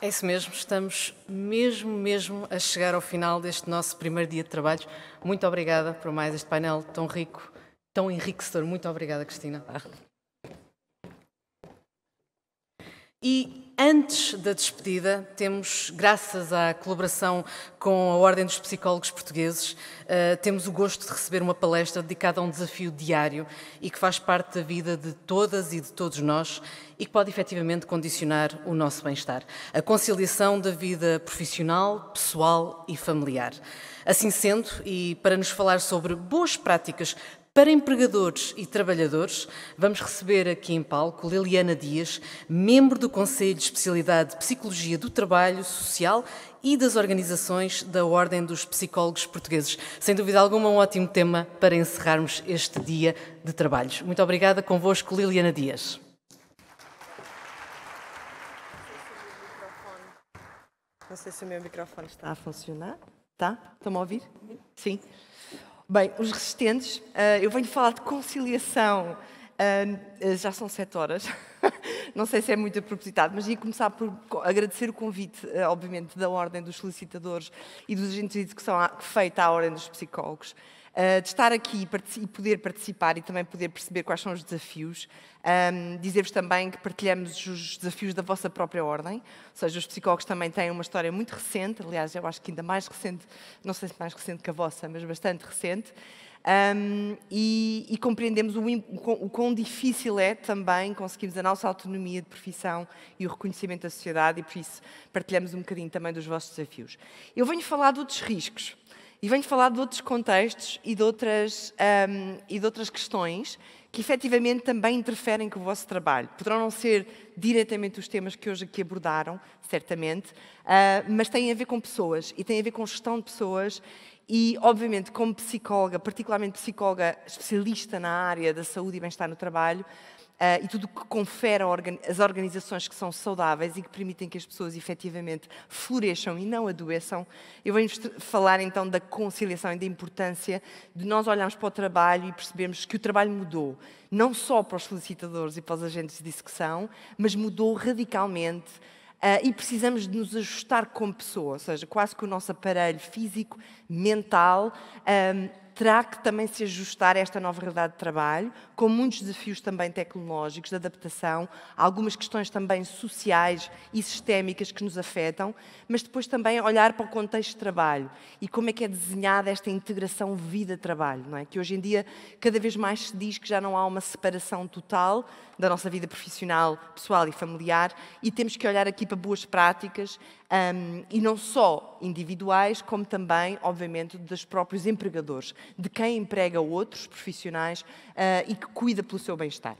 É isso mesmo, estamos mesmo, mesmo a chegar ao final deste nosso primeiro dia de trabalho. Muito obrigada por mais este painel tão rico, tão enriquecedor. Muito obrigada, Cristina. Ah. E antes da despedida, temos, graças à colaboração com a Ordem dos Psicólogos Portugueses, eh, temos o gosto de receber uma palestra dedicada a um desafio diário e que faz parte da vida de todas e de todos nós e que pode efetivamente condicionar o nosso bem-estar. A conciliação da vida profissional, pessoal e familiar. Assim sendo, e para nos falar sobre boas práticas para empregadores e trabalhadores, vamos receber aqui em palco Liliana Dias, membro do Conselho de Especialidade de Psicologia do Trabalho Social e das organizações da Ordem dos Psicólogos Portugueses. Sem dúvida alguma, um ótimo tema para encerrarmos este dia de trabalhos. Muito obrigada convosco, Liliana Dias. Não sei se o meu microfone está a funcionar. Tá? Estão-me a ouvir? Sim. Bem, os resistentes, eh, eu venho falar de conciliação. Ehm, eh, já são sete horas, não sei se é muito propositado, mas ia começar por agradecer o convite, eh, obviamente, da Ordem dos Solicitadores e dos Agentes de Execução feita à Ordem dos Psicólogos. Eh, de estar aqui e poder participar e também poder perceber quais são os desafios. Um, Dizer-vos também que partilhamos os desafios da vossa própria ordem, ou seja, os psicólogos também têm uma história muito recente, aliás, eu acho que ainda mais recente, não sei se mais recente que a vossa, mas bastante recente. Um, e, e, compreendemos o, o, o, quão difícil é também conseguirmos a nossa autonomia de profissão e o reconhecimento da sociedade, e por isso partilhamos um bocadinho também dos vossos desafios. Eu venho falar de outros riscos, e venho falar de outros contextos e de outras, um, e de outras questões que efetivamente também interferem com o vosso trabalho. Poderão não ser diretamente os temas que hoje aqui abordaram, certamente, uh, mas têm a ver com pessoas e têm a ver com gestão de pessoas e, obviamente, como psicóloga, particularmente psicóloga especialista na área da saúde e bem-estar no trabalho, uh, e tudo o que confere organ as organizações que são saudáveis e que permitem que as pessoas efetivamente floresçam e não adoeçam, eu venho falar então da conciliação e da importância de nós olharmos para o trabalho e percebermos que o trabalho mudou, não só para os solicitadores e para os agentes de execução, mas mudou radicalmente. Uh, e precisamos de nos ajustar como pessoa, ou seja, quase que o nosso aparelho físico, mental, um, ah, terá que também se ajustar a esta nova realidade de trabalho, com muitos desafios também tecnológicos, de adaptação, algumas questões também sociais e sistémicas que nos afetam, mas depois também olhar para o contexto de trabalho e como é que é desenhada esta integração vida-trabalho, não é? Que hoje em dia cada vez mais se diz que já não há uma separação total da nossa vida profissional, pessoal e familiar e temos que olhar aqui para boas práticas um, e não só individuais, como também, obviamente, dos próprios empregadores, de quem emprega outros profissionais uh, e que cuida pelo seu bem-estar.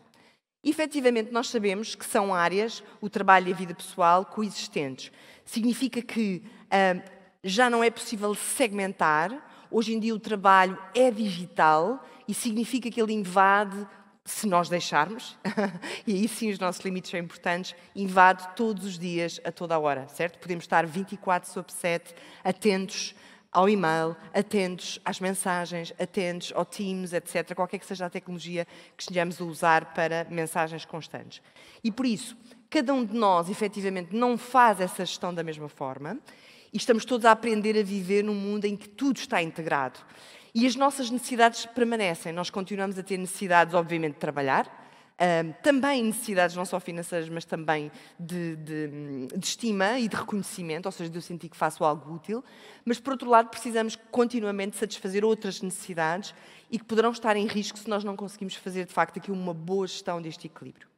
Efetivamente, nós sabemos que são áreas, o trabalho e a vida pessoal, coexistentes. Significa que uh, já não é possível segmentar, hoje em dia o trabalho é digital e significa que ele invade se nós deixarmos, e aí sim os nossos limites são importantes, invade todos os dias, a toda a hora, certo? Podemos estar 24 sobre 7 atentos ao e-mail, atentos às mensagens, atentos ao Teams, etc., qualquer que seja a tecnologia que estejamos a usar para mensagens constantes. E por isso, cada um de nós, efetivamente, não faz essa gestão da mesma forma e estamos todos a aprender a viver num mundo em que tudo está integrado. E as nossas necessidades permanecem. Nós continuamos a ter necessidades, obviamente, de trabalhar, um, também necessidades não só financeiras, mas também de, de, de, estima e de reconhecimento, ou seja, de eu sentir que faço algo útil, mas por outro lado precisamos continuamente satisfazer outras necessidades e que poderão estar em risco se nós não conseguimos fazer de facto aqui uma boa gestão deste equilíbrio.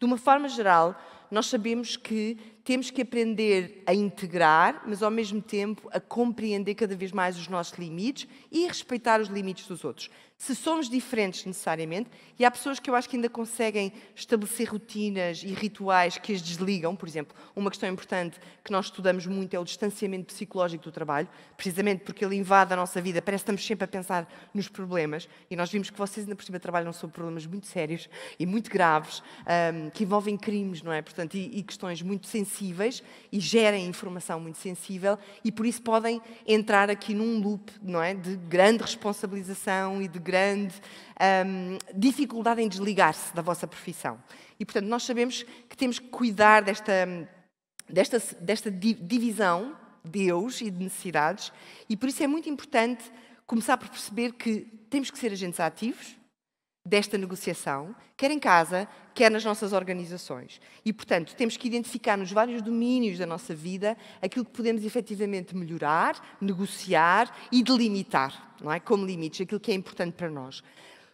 De uma forma geral, nós sabemos que temos que aprender a integrar, mas ao mesmo tempo a compreender cada vez mais os nossos limites e respeitar os limites dos outros. Se somos diferentes necessariamente, e há pessoas que eu acho que ainda conseguem estabelecer rotinas e rituais que as desligam, por exemplo, uma questão importante que nós estudamos muito é o distanciamento psicológico do trabalho, precisamente porque ele invade a nossa vida, parece que estamos sempre a pensar nos problemas, e nós vimos que vocês ainda por cima trabalham sobre problemas muito sérios e muito graves, um, que envolvem crimes, não é? portanto, e, e questões muito sensíveis e gerem informação muito sensível e por isso podem entrar aqui num loop não é, de grande responsabilização e de grande um, dificuldade em desligar-se da vossa profissão. E, portanto, nós sabemos que temos que cuidar desta, desta, desta divisão de e de necessidades e por isso é muito importante começar por perceber que temos que ser agentes ativos, desta negociação, quer em casa, quer nas nossas organizações. E, portanto, temos que identificar nos vários domínios da nossa vida aquilo que podemos efetivamente melhorar, negociar e delimitar, não é? como limites, aquilo que é importante para nós.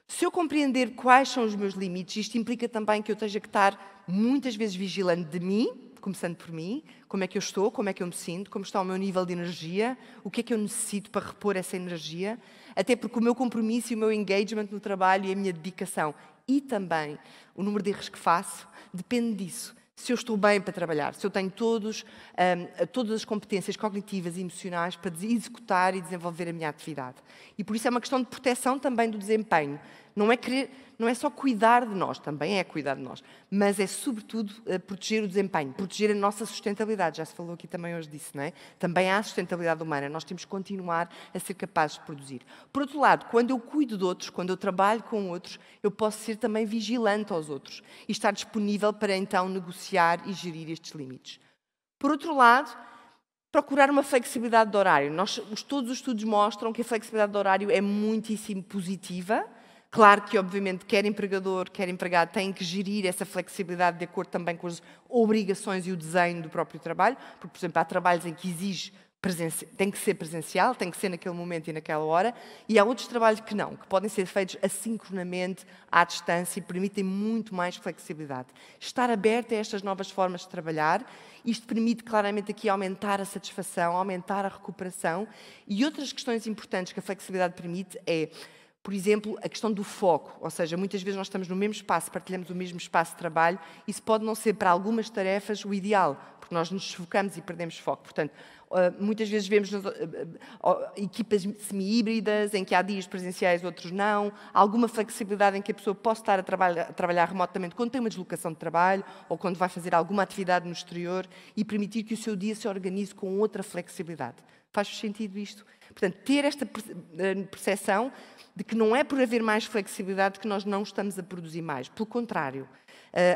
Se eu compreender quais são os meus limites, isto implica também que eu tenha que estar muitas vezes vigilante de mim começando por mim, como é que eu estou, como é que eu me sinto, como está o meu nível de energia, o que é que eu necessito para repor essa energia, até porque o meu compromisso e o meu engagement no trabalho e a minha dedicação e também o número de erros que faço depende disso. Se eu estou bem para trabalhar, se eu tenho todos, um, todas as competências cognitivas e emocionais para executar e desenvolver a minha atividade. E por isso é uma questão de proteção também do desempenho. Não é querer, não é só cuidar de nós, também é cuidar de nós, mas é sobretudo eh, proteger o desempenho, proteger a nossa sustentabilidade. Já se falou aqui também hoje disso, não é? Também há sustentabilidade humana, nós temos que continuar a ser capazes de produzir. Por outro lado, quando eu cuido de outros, quando eu trabalho com outros, eu posso ser também vigilante aos outros e estar disponível para então negociar e gerir estes limites. Por outro lado, procurar uma flexibilidade de horário. Nós, todos os estudos mostram que a flexibilidade de horário é muitíssimo positiva Claro que, obviamente, quer empregador, quer empregado têm que gerir essa flexibilidade de acordo também com as obrigações e o desenho do próprio trabalho, porque, por exemplo, há trabalhos em que exige tem que ser presencial, tem que ser naquele momento e naquela hora, e há outros trabalhos que não, que podem ser feitos assincronamente, à distância, e permitem muito mais flexibilidade. Estar aberto a estas novas formas de trabalhar, isto permite claramente aqui aumentar a satisfação, aumentar a recuperação, e outras questões importantes que a flexibilidade permite é por exemplo, a questão do foco, ou seja, muitas vezes nós estamos no mesmo espaço, partilhamos o mesmo espaço de trabalho, isso pode não ser para algumas tarefas o ideal, porque nós nos focamos e perdemos foco. Portanto, ah, muitas vezes vemos ah, ah, oh, equipas semi-híbridas, em que há dias presenciais, outros não, alguma flexibilidade em que a pessoa possa estar a, a trabalhar remotamente quando tem uma deslocação de trabalho ou quando vai fazer alguma atividade no exterior e permitir que o seu dia se organize com outra flexibilidade. Faz sentido isto? Portanto, ter esta percepção de que não é por haver mais flexibilidade que nós não estamos a produzir mais. Pelo contrário.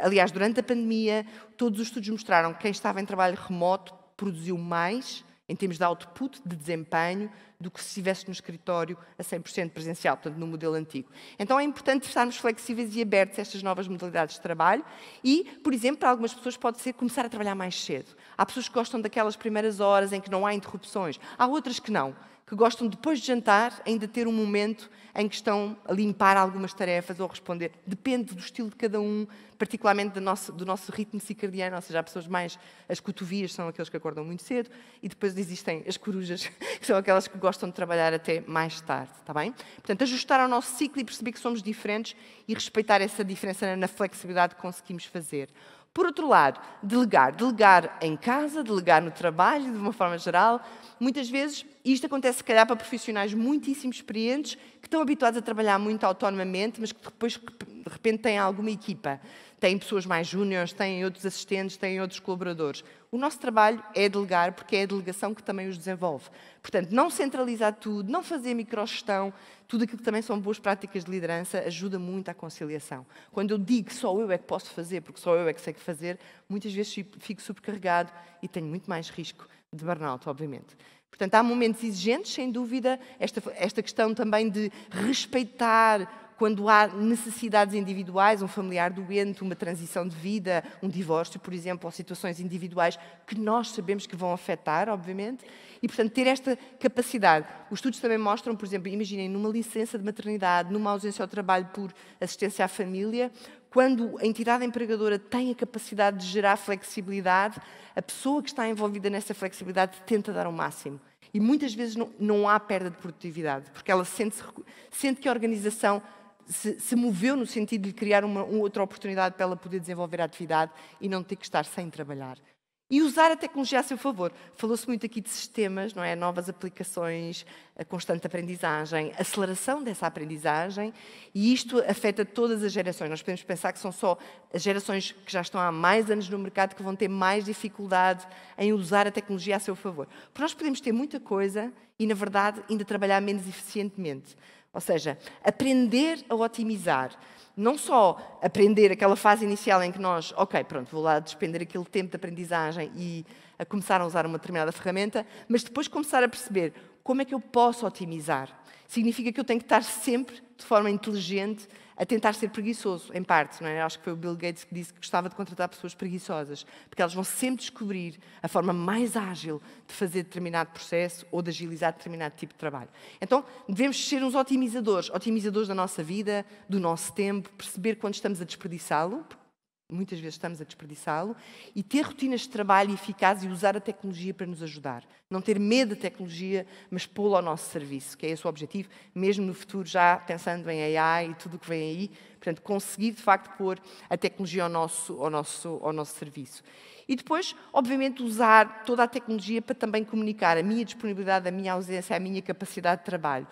aliás, durante a pandemia, todos os estudos mostraram que quem estava em trabalho remoto produziu mais em termos de output, de desempenho, do que se estivesse no escritório a 100% presencial, portanto, no modelo antigo. Então é importante estarmos flexíveis e abertos a estas novas modalidades de trabalho e, por exemplo, para algumas pessoas pode ser começar a trabalhar mais cedo. Há pessoas que gostam daquelas primeiras horas em que não há interrupções, há outras que não que gostam, depois de jantar, ainda ter um momento em que estão a limpar algumas tarefas ou a responder. Depende do estilo de cada um, particularmente do nosso, do nosso ritmo circadiano, ou seja, há pessoas mais. As cotovias são aqueles que acordam muito cedo e depois existem as corujas, que são aquelas que gostam de trabalhar até mais tarde, está bem? Portanto, ajustar ao nosso ciclo e perceber que somos diferentes e respeitar essa diferença na flexibilidade que conseguimos fazer. Por outro lado, delegar. Delegar em casa, delegar no trabalho, de uma forma geral. Muitas vezes, isto acontece, se calhar, para profissionais muitíssimo experientes, que estão habituados a trabalhar muito autonomamente, mas que depois, de repente, têm alguma equipa têm pessoas mais júniores, têm outros assistentes, têm outros colaboradores. O nosso trabalho é delegar, porque é a delegação que também os desenvolve. Portanto, não centralizar tudo, não fazer microgestão, tudo aquilo que também são boas práticas de liderança ajuda muito à conciliação. Quando eu digo que só eu é que posso fazer, porque só eu é que sei que fazer, muitas vezes fico supercarregado e tenho muito mais risco de burnout, obviamente. Portanto, há momentos exigentes, sem dúvida, esta, esta questão também de respeitar quando há necessidades individuais, um familiar doente, uma transição de vida, um divórcio, por exemplo, ou situações individuais que nós sabemos que vão afetar, obviamente, e, portanto, ter esta capacidade. Os estudos também mostram, por exemplo, imaginem, numa licença de maternidade, numa ausência ao trabalho por assistência à família, quando a entidade empregadora tem a capacidade de gerar flexibilidade, a pessoa que está envolvida nessa flexibilidade tenta dar o máximo. E muitas vezes não, não há perda de produtividade, porque ela sente, sente que a organização se, se, moveu no sentido de criar uma, uma outra oportunidade para ela poder desenvolver a atividade e não ter que estar sem trabalhar. E usar a tecnologia a seu favor. Falou-se muito aqui de sistemas, não é? Novas aplicações, a constante aprendizagem, aceleração dessa aprendizagem, e isto afeta todas as gerações. Nós podemos pensar que são só as gerações que já estão há mais anos no mercado que vão ter mais dificuldade em usar a tecnologia a seu favor. Porque nós podemos ter muita coisa e, na verdade, ainda trabalhar menos eficientemente. Ou seja, aprender a otimizar. Não só aprender aquela fase inicial em que nós, ok, pronto, vou lá despender aquele tempo de aprendizagem e a começar a usar uma determinada ferramenta, mas depois começar a perceber como é que eu posso otimizar. Significa que eu tenho que estar sempre, de forma inteligente, a tentar ser preguiçoso, em parte, não é? Acho que foi o Bill Gates que disse que gostava de contratar pessoas preguiçosas, porque elas vão sempre descobrir a forma mais ágil de fazer determinado processo ou de agilizar determinado tipo de trabalho. Então, devemos ser uns otimizadores, otimizadores da nossa vida, do nosso tempo, perceber quando estamos a desperdiçá-lo, muitas vezes estamos a desperdiçá-lo, e ter rotinas de trabalho eficazes e usar a tecnologia para nos ajudar. Não ter medo da tecnologia, mas pô-la ao nosso serviço, que é esse o objetivo, mesmo no futuro, já pensando em AI e tudo o que vem aí. Portanto, conseguir, de facto, pôr a tecnologia ao nosso, ao nosso, ao nosso serviço. E depois, obviamente, usar toda a tecnologia para também comunicar a minha disponibilidade, a minha ausência, a minha capacidade de trabalho.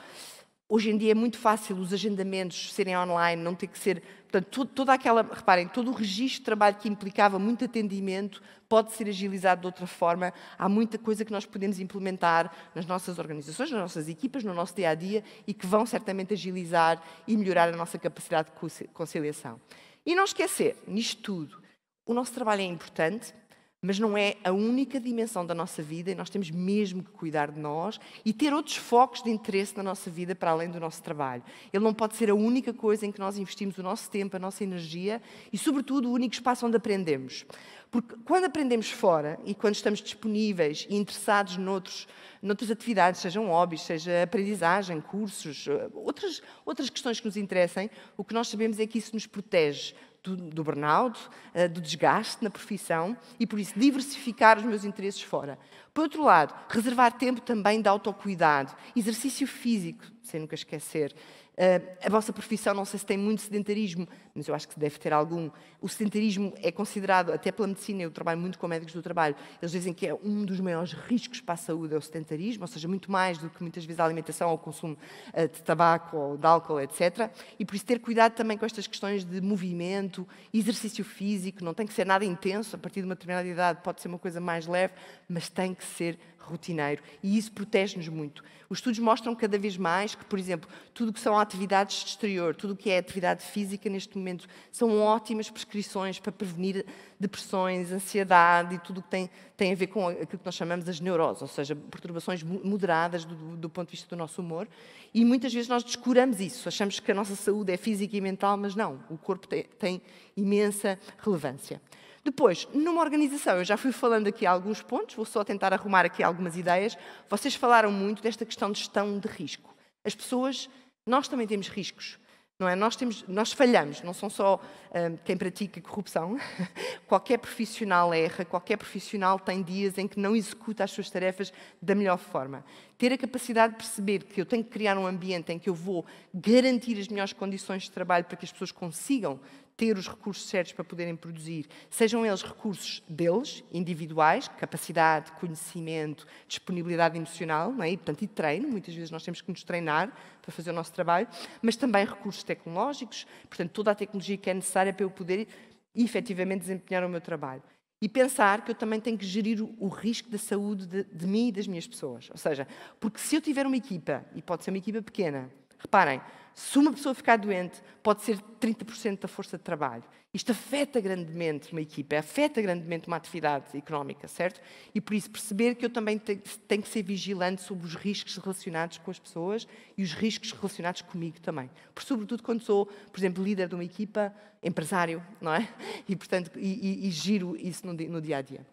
Hoje em dia é muito fácil os agendamentos serem online, não ter que ser. Portanto, toda aquela. Reparem, todo o registro de trabalho que implicava muito atendimento pode ser agilizado de outra forma. Há muita coisa que nós podemos implementar nas nossas organizações, nas nossas equipas, no nosso dia a dia e que vão certamente agilizar e melhorar a nossa capacidade de conciliação. E não esquecer, nisto tudo, o nosso trabalho é importante, mas não é a única dimensão da nossa vida e nós temos mesmo que cuidar de nós e ter outros focos de interesse na nossa vida para além do nosso trabalho. Ele não pode ser a única coisa em que nós investimos o nosso tempo, a nossa energia e, sobretudo, o único espaço onde aprendemos. Porque quando aprendemos fora e quando estamos disponíveis e interessados noutros, noutras atividades, sejam hobbies, seja aprendizagem, cursos, eh, outras, outras questões que nos interessem, o que nós sabemos é que isso nos protege do, do burnout, uh, do desgaste na profissão e, por isso, diversificar os meus interesses fora. Por outro lado, reservar tempo também de autocuidado, exercício físico, sem nunca esquecer, ah, a vossa profissão, não sei se tem muito sedentarismo, mas eu acho que deve ter algum. O sedentarismo é considerado, até pela medicina, eu trabalho muito com médicos do trabalho, eles dizem que é um dos maiores riscos para a saúde é o sedentarismo, ou seja, muito mais do que muitas vezes a alimentação ou o consumo ah, de tabaco ou de álcool, etc. E por isso ter cuidado também com estas questões de movimento, exercício físico, não tem que ser nada intenso, a partir de uma determinada idade pode ser uma coisa mais leve, mas tem que ser rotineiro e isso protege-nos muito. Os estudos mostram cada vez mais que, por exemplo, tudo que são atividades de exterior, tudo que é atividade física neste momento, são ótimas prescrições para prevenir depressões, ansiedade e tudo que tem, tem a ver com aquilo que nós chamamos as neuroses, ou seja, perturbações moderadas do, do ponto de vista do nosso humor. E muitas vezes nós descuramos isso, achamos que a nossa saúde é física e mental, mas não, o corpo tem, tem imensa relevância. Depois, numa organização, eu já fui falando aqui alguns pontos, vou só tentar arrumar aqui algumas ideias. Vocês falaram muito desta questão de gestão de risco. As pessoas, nós também temos riscos. Não é? nós, temos, nós falhamos, não são só hum, quem pratica corrupção. qualquer profissional erra, qualquer profissional tem dias em que não executa as suas tarefas da melhor forma. Ter a capacidade de perceber que eu tenho que criar um ambiente em que eu vou garantir as melhores condições de trabalho para que as pessoas consigam ter os recursos certos para poderem produzir, sejam eles recursos deles, individuais, capacidade, conhecimento, disponibilidade emocional, não é? e, portanto, e treino, muitas vezes nós temos que nos treinar para fazer o nosso trabalho, mas também recursos tecnológicos, portanto, toda a tecnologia que é necessária para eu poder efetivamente desempenhar o meu trabalho. E pensar que eu também tenho que gerir o risco da saúde de, de mim e das minhas pessoas. Ou seja, porque se eu tiver uma equipa, e pode ser uma equipa pequena, reparem, se uma pessoa ficar doente, pode ser 30% da força de trabalho. Isto afeta grandemente uma equipa, afeta grandemente uma atividade económica, certo? E por isso perceber que eu também tenho que ser vigilante sobre os riscos relacionados com as pessoas e os riscos relacionados comigo também. Por sobretudo quando sou, por exemplo, líder de uma equipa, empresário, não é? E portanto, e, e, e giro isso no, no dia a dia.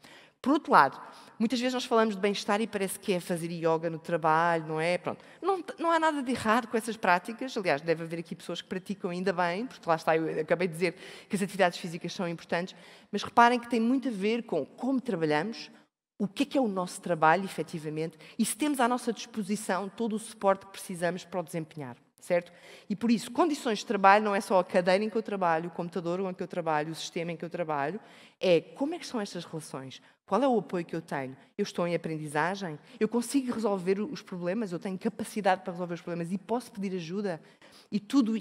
Por outro lado, muitas vezes nós falamos de bem-estar e parece que é fazer yoga no trabalho, não é? Pronto. Não, não há nada de errado com essas práticas. Aliás, deve haver aqui pessoas que praticam ainda bem, porque lá está, eu acabei de dizer que as atividades físicas são importantes, mas reparem que tem muito a ver com como trabalhamos, o que é que é o nosso trabalho, efetivamente, e se temos à nossa disposição todo o suporte que precisamos para o desempenhar certo? E por isso, condições de trabalho não é só a cadeira em que eu trabalho, o computador em que eu trabalho, o sistema em que eu trabalho, é como é que são estas relações? Qual é o apoio que eu tenho? Eu estou em aprendizagem? Eu consigo resolver os problemas? Eu tenho capacidade para resolver os problemas e posso pedir ajuda? E tudo,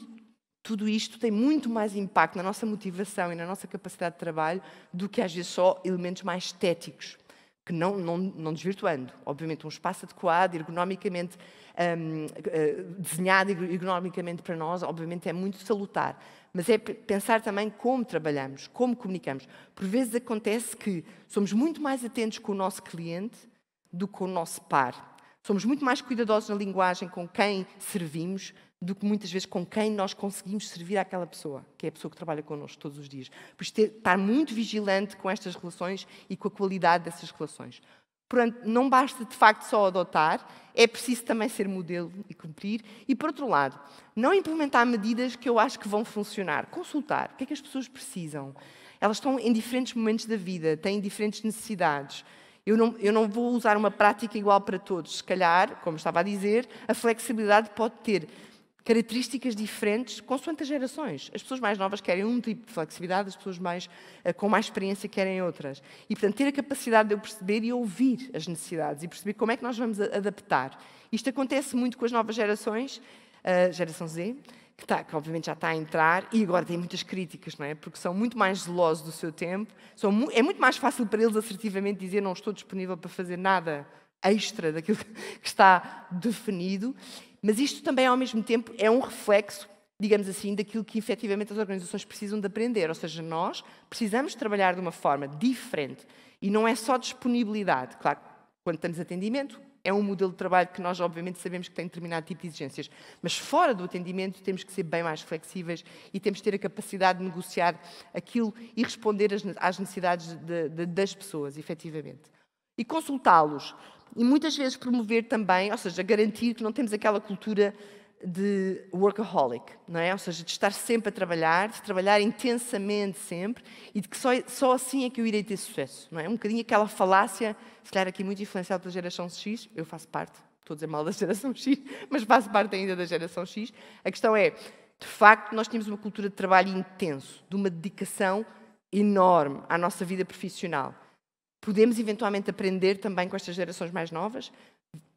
tudo isto tem muito mais impacto na nossa motivação e na nossa capacidade de trabalho do que às vezes só elementos mais estéticos que não, não, não desvirtuando, obviamente, um espaço adequado, ergonomicamente um, eh, desenhado ergonomicamente para nós, obviamente é muito salutar, mas é pensar também como trabalhamos, como comunicamos. Por vezes acontece que somos muito mais atentos com o nosso cliente do que com o nosso par. Somos muito mais cuidadosos na linguagem com quem servimos do que muitas vezes com quem nós conseguimos servir àquela pessoa, que é a pessoa que trabalha connosco todos os dias. Por isso, ter, estar muito vigilante com estas relações e com a qualidade dessas relações. Portanto, não basta de facto só adotar, é preciso também ser modelo e cumprir. E por outro lado, não implementar medidas que eu acho que vão funcionar. Consultar. O que é que as pessoas precisam? Elas estão em diferentes momentos da vida, têm diferentes necessidades. Eu não, eu não, vou usar uma prática igual para todos. Se calhar, como estava a dizer, a flexibilidade pode ter características diferentes consoante as gerações. As pessoas mais novas querem um tipo de flexibilidade, as pessoas mais, eh, com mais experiência querem outras. E, portanto, ter a capacidade de eu perceber e ouvir as necessidades e perceber como é que nós vamos adaptar. Isto acontece muito com as novas gerações, a geração Z, que, está, que obviamente já está a entrar e agora tem muitas críticas, não é? Porque são muito mais zelosos do seu tempo, são, é muito mais fácil para eles assertivamente dizer não estou disponível para fazer nada extra daquilo que está definido mas isto também, ao mesmo tempo, é um reflexo, digamos assim, daquilo que efetivamente as organizações precisam de aprender. Ou seja, nós precisamos trabalhar de uma forma diferente. E não é só disponibilidade. Claro, quando estamos atendimento, é um modelo de trabalho que nós, obviamente, sabemos que tem determinado tipo de exigências. Mas fora do atendimento, temos que ser bem mais flexíveis e temos que ter a capacidade de negociar aquilo e responder às necessidades de, de, das pessoas, efetivamente. E consultá-los e muitas vezes promover também, ou seja, garantir que não temos aquela cultura de workaholic, não é? Ou seja, de estar sempre a trabalhar, de trabalhar intensamente sempre e de que só, só assim é que eu irei ter sucesso, não é? Um bocadinho aquela falácia, se calhar aqui muito influenciada pela geração X, eu faço parte, estou a dizer mal da geração X, mas faço parte ainda da geração X. A questão é, de facto, nós tínhamos uma cultura de trabalho intenso, de uma dedicação enorme à nossa vida profissional. Podemos eventualmente aprender também com estas gerações mais novas.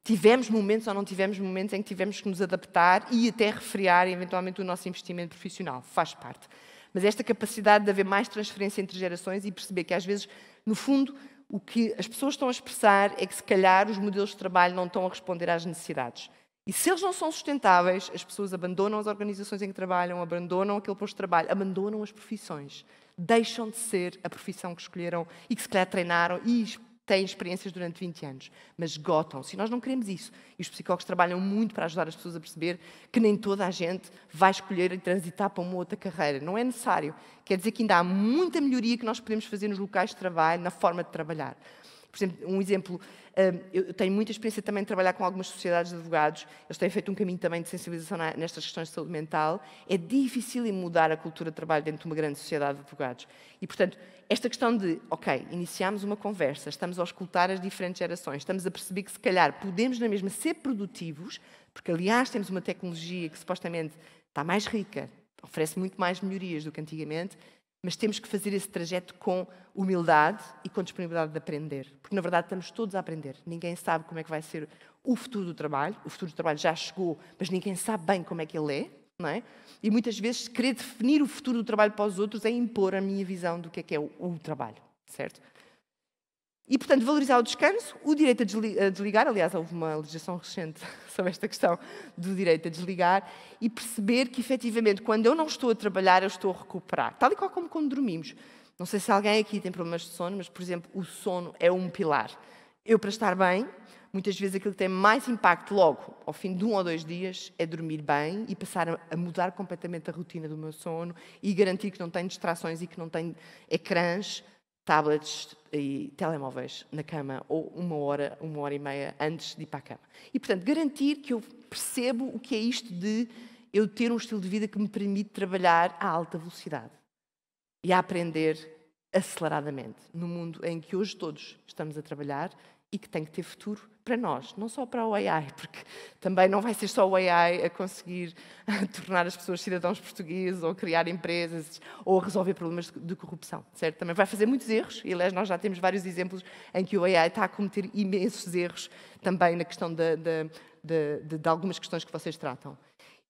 Tivemos momentos ou não tivemos momentos em que tivemos que nos adaptar e até refriar eventualmente o nosso investimento profissional. Faz parte. Mas esta capacidade de haver mais transferência entre gerações e perceber que às vezes, no fundo, o que as pessoas estão a expressar é que se calhar os modelos de trabalho não estão a responder às necessidades. E se eles não são sustentáveis, as pessoas abandonam as organizações em que trabalham, abandonam aquele posto de trabalho, abandonam as profissões, deixam de ser a profissão que escolheram e que se calhar treinaram e têm experiências durante 20 anos, mas esgotam-se. E nós não queremos isso. E os psicólogos trabalham muito para ajudar as pessoas a perceber que nem toda a gente vai escolher e transitar para uma outra carreira. Não é necessário. Quer dizer que ainda há muita melhoria que nós podemos fazer nos locais de trabalho, na forma de trabalhar. Por exemplo, um exemplo, hum, eu tenho muita experiência também de trabalhar com algumas sociedades de advogados, eles têm feito um caminho também de sensibilização nestas questões de saúde mental. É difícil mudar a cultura de trabalho dentro de uma grande sociedade de advogados. E, portanto, esta questão de, ok, iniciamos uma conversa, estamos a escutar as diferentes gerações, estamos a perceber que, se calhar, podemos na mesma ser produtivos, porque, aliás, temos uma tecnologia que supostamente está mais rica, oferece muito mais melhorias do que antigamente, mas temos que fazer esse trajeto com humildade e com disponibilidade de aprender. Porque, na verdade, estamos todos a aprender. Ninguém sabe como é que vai ser o futuro do trabalho. O futuro do trabalho já chegou, mas ninguém sabe bem como é que ele é. Não é? E muitas vezes, querer definir o futuro do trabalho para os outros é impor a minha visão do que é que é o, o trabalho. Certo? E, portanto, valorizar o descanso, o direito a desligar, aliás, houve uma legislação recente sobre esta questão do direito a desligar, e perceber que, efetivamente, quando eu não estou a trabalhar, eu estou a recuperar. Tal e qual como quando dormimos. Não sei se alguém aqui tem problemas de sono, mas, por exemplo, o sono é um pilar. Eu, para estar bem, muitas vezes aquilo que tem mais impacto logo, ao fim de um ou dois dias, é dormir bem e passar a mudar completamente a rotina do meu sono e garantir que não tenho distrações e que não tenho ecrãs tablets e telemóveis na cama ou uma hora, uma hora e meia antes de ir para a cama. E, portanto, garantir que eu percebo o que é isto de eu ter um estilo de vida que me permite trabalhar a alta velocidade e a aprender aceleradamente no mundo em que hoje todos estamos a trabalhar e que tem que ter futuro para nós, não só para o AI, porque também não vai ser só o AI a conseguir tornar as pessoas cidadãos portugueses ou criar empresas ou resolver problemas de, corrupção, certo? Também vai fazer muitos erros e, aliás, nós já temos vários exemplos em que o AI está a cometer imensos erros também na questão de, de, de algumas questões que vocês tratam.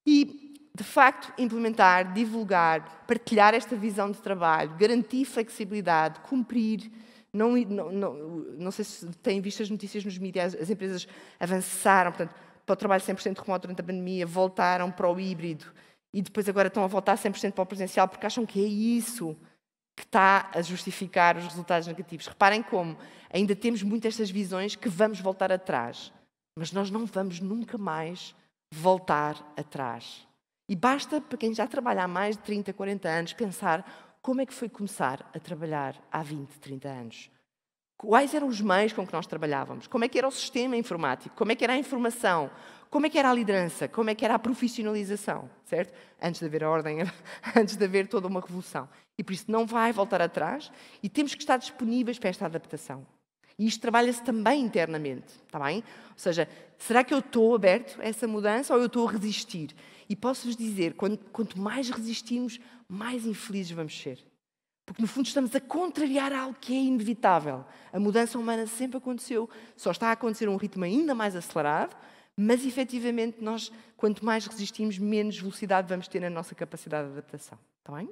E de facto, implementar, divulgar, partilhar esta visão de trabalho, garantir flexibilidade, cumprir não, não, não, não sei se têm visto as notícias nos mídias, as empresas avançaram portanto, para o trabalho 100% remoto durante a pandemia, voltaram para o híbrido e depois agora estão a voltar 100% para o presencial porque acham que é isso que está a justificar os resultados negativos. Reparem como ainda temos muitas estas visões que vamos voltar atrás, mas nós não vamos nunca mais voltar atrás. E basta para quem já trabalha há mais de 30, 40 anos pensar como é que foi começar a trabalhar há 20, 30 anos? Quais eram os meios com que nós trabalhávamos? Como é que era o sistema informático? Como é que era a informação? Como é que era a liderança? Como é que era a profissionalização? Certo? Antes de haver a ordem, antes de haver toda uma revolução. E por isso não vai voltar atrás e temos que estar disponíveis para esta adaptação. E isto trabalha-se também internamente, está bem? Ou seja, será que eu estou aberto a essa mudança ou eu estou a resistir? E posso-vos dizer, quanto, quanto mais resistimos, mais infelizes vamos ser. Porque no fundo estamos a contrariar algo que é inevitável. A mudança humana sempre aconteceu, só está a acontecer a um ritmo ainda mais acelerado, mas efetivamente nós, quanto mais resistimos, menos velocidade vamos ter na nossa capacidade de adaptação. Está bem?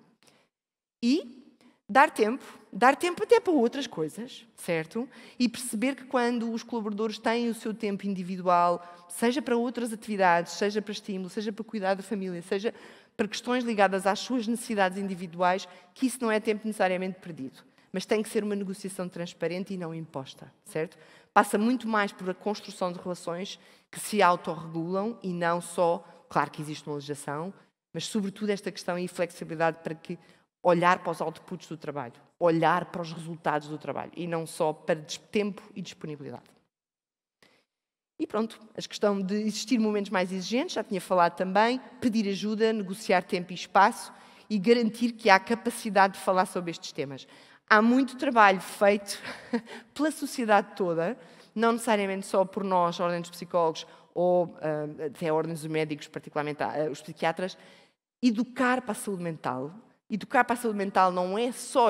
E Dar tempo, dar tempo até para outras coisas, certo? E perceber que quando os colaboradores têm o seu tempo individual, seja para outras atividades, seja para estímulo, seja para cuidar da família, seja para questões ligadas às suas necessidades individuais, que isso não é tempo necessariamente perdido. Mas tem que ser uma negociação transparente e não imposta, certo? Passa muito mais por a construção de relações que se autorregulam e não só, claro que existe uma legislação, mas sobretudo esta questão e flexibilidade para que olhar para os outputs do trabalho, olhar para os resultados do trabalho e não só para tempo e disponibilidade. E pronto, a questão de existir momentos mais exigentes, já tinha falado também, pedir ajuda, negociar tempo e espaço e garantir que há capacidade de falar sobre estes temas. Há muito trabalho feito pela sociedade toda, não necessariamente só por nós, ordens psicólogos ou ah, até ordens de médicos, particularmente ah, os psiquiatras, educar para a saúde mental, educar para a saúde mental não é só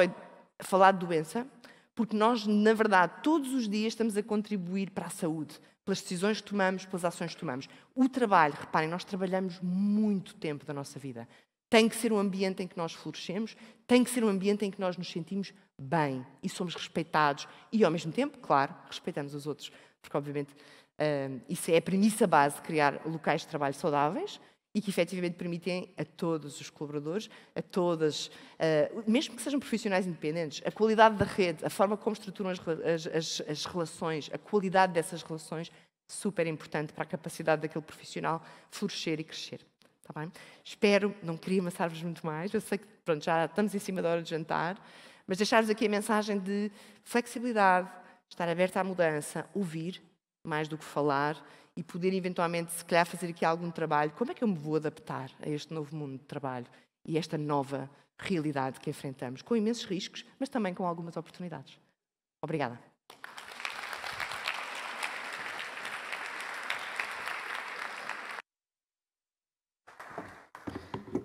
falar de doença, porque nós, na verdade, todos os dias estamos a contribuir para a saúde, pelas decisões que tomamos, pelas ações que tomamos. O trabalho, reparem, nós trabalhamos muito tempo da nossa vida. Tem que ser um ambiente em que nós florescemos, tem que ser um ambiente em que nós nos sentimos bem e somos respeitados e, ao mesmo tempo, claro, respeitamos os outros, porque, obviamente, eh, isso é a premissa base de criar locais de trabalho saudáveis, e que efetivamente permitem a todos os colaboradores, a todas, uh, mesmo que sejam profissionais independentes, a qualidade da rede, a forma como estruturam as, as, as relações, a qualidade dessas relações, super importante para a capacidade daquele profissional florescer e crescer. Tá bem? Espero, não queria amassar-vos muito mais, eu sei que pronto, já estamos em cima da hora de jantar, mas deixar-vos aqui a mensagem de flexibilidade, estar aberta à mudança, ouvir mais do que falar e poder eventualmente, se calhar, fazer aqui algum trabalho. Como é que eu me vou adaptar a este novo mundo de trabalho e esta nova realidade que enfrentamos, com imensos riscos, mas também com algumas oportunidades? Obrigada.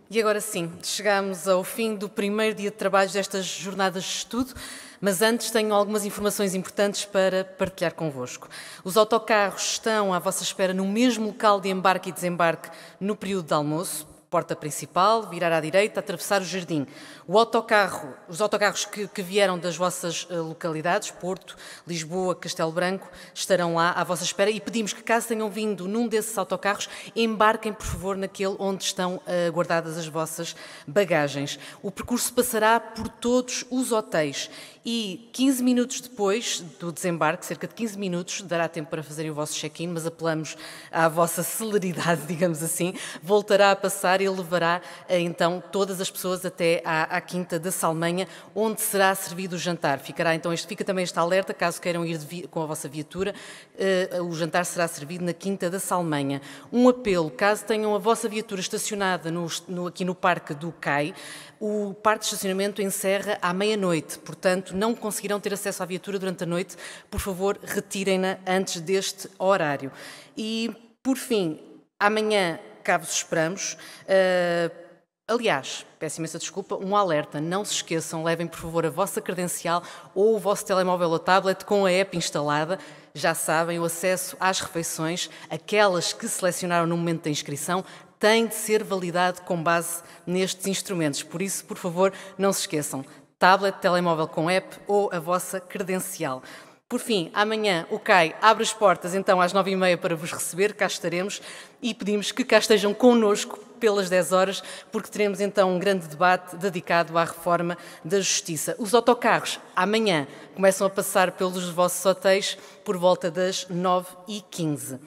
E agora sim, chegamos ao fim do primeiro dia de trabalho destas jornadas de estudo, mas antes tenho algumas informações importantes para partilhar convosco. Os autocarros estão à vossa espera no mesmo local de embarque e desembarque no período de almoço porta principal, virar à direita, atravessar o jardim. O autocarro, os autocarros que, que vieram das vossas eh, localidades, Porto, Lisboa, Castelo Branco, estarão lá à vossa espera e pedimos que, caso tenham vindo num desses autocarros, embarquem, por favor, naquele onde estão uh, guardadas as vossas bagagens. O percurso passará por todos os hotéis e 15 minutos depois do desembarque, cerca de 15 minutos, dará tempo para fazerem o vosso check-in, mas apelamos à vossa celeridade, digamos assim, voltará a passar e levará eh, então todas as pessoas até à, à Quinta da Salmanha, onde será servido o jantar. Ficará então, este, fica também este alerta, caso queiram ir de, com a vossa viatura, uh, o jantar será servido na Quinta da Salmanha. Um apelo, caso tenham a vossa viatura estacionada no, no, aqui no Parque do CAI, o parque de estacionamento encerra à meia-noite, portanto, não conseguirão ter acesso à viatura durante a noite. Por favor, retirem-na antes deste horário. E, por fim, amanhã cá vos esperamos. Uh, Aliás, peço imensa desculpa, um alerta. Não se esqueçam, levem por favor a vossa credencial ou o vosso telemóvel ou tablet com a app instalada. Já sabem, o acesso às refeições, aquelas que selecionaram no momento da inscrição, tem de ser validado com base nestes instrumentos. Por isso, por favor, não se esqueçam: tablet, telemóvel com app ou a vossa credencial. Por fim, amanhã o CAI abre as portas então às nove e meia para vos receber, cá estaremos e pedimos que cá estejam connosco pelas 10 horas, porque teremos então um grande debate dedicado à reforma da justiça. Os autocarros amanhã começam a passar pelos vossos hotéis por volta das nove e quinze.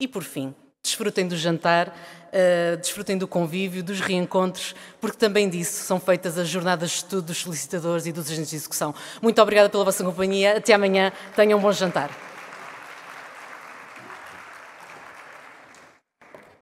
E por fim, Desfrutem do jantar, uh, desfrutem do convívio, dos reencontros, porque também disso são feitas as jornadas de estudo dos solicitadores e dos agentes de execução. Muito obrigada pela vossa companhia. Até amanhã. Tenham um bom jantar.